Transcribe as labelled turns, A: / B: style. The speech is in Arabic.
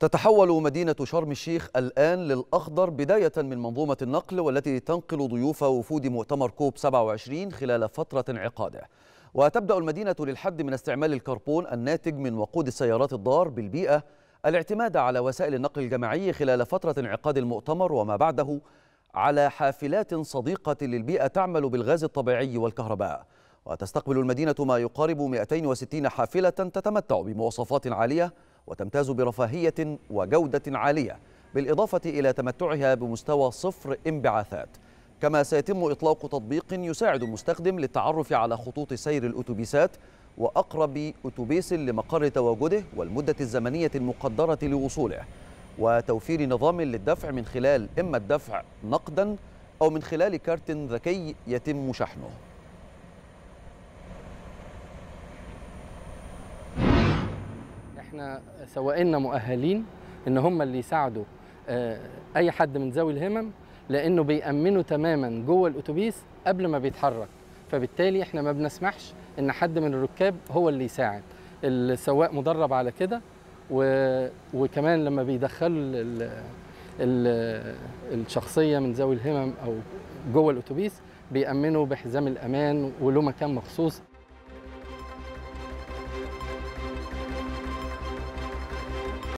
A: تتحول مدينة شرم الشيخ الآن للأخضر بداية من منظومة النقل والتي تنقل ضيوف وفود مؤتمر كوب 27 خلال فترة انعقاده وتبدأ المدينة للحد من استعمال الكربون الناتج من وقود السيارات الضار بالبيئة الاعتماد على وسائل النقل الجماعي خلال فترة انعقاد المؤتمر وما بعده على حافلات صديقة للبيئة تعمل بالغاز الطبيعي والكهرباء وتستقبل المدينة ما يقارب 260 حافلة تتمتع بمواصفات عالية وتمتاز برفاهية وجودة عالية بالإضافة إلى تمتعها بمستوى صفر انبعاثات كما سيتم إطلاق تطبيق يساعد المستخدم للتعرف على خطوط سير الأتوبيسات وأقرب أتوبيس لمقر تواجده والمدة الزمنية المقدرة لوصوله وتوفير نظام للدفع من خلال إما الدفع نقدا أو من خلال كارت ذكي يتم شحنه
B: احنا سواقنا مؤهلين ان هم اللي يساعدوا آه، اي حد من ذوي الهمم لانه بيامنوا تماما جوه الاتوبيس قبل ما بيتحرك فبالتالي احنا ما بنسمحش ان حد من الركاب هو اللي يساعد السواق مدرب على كده و... وكمان لما بيدخلوا ال... ال... الشخصيه من ذوي الهمم او جوه الاتوبيس بيامنوا بحزام الامان وله مكان مخصوص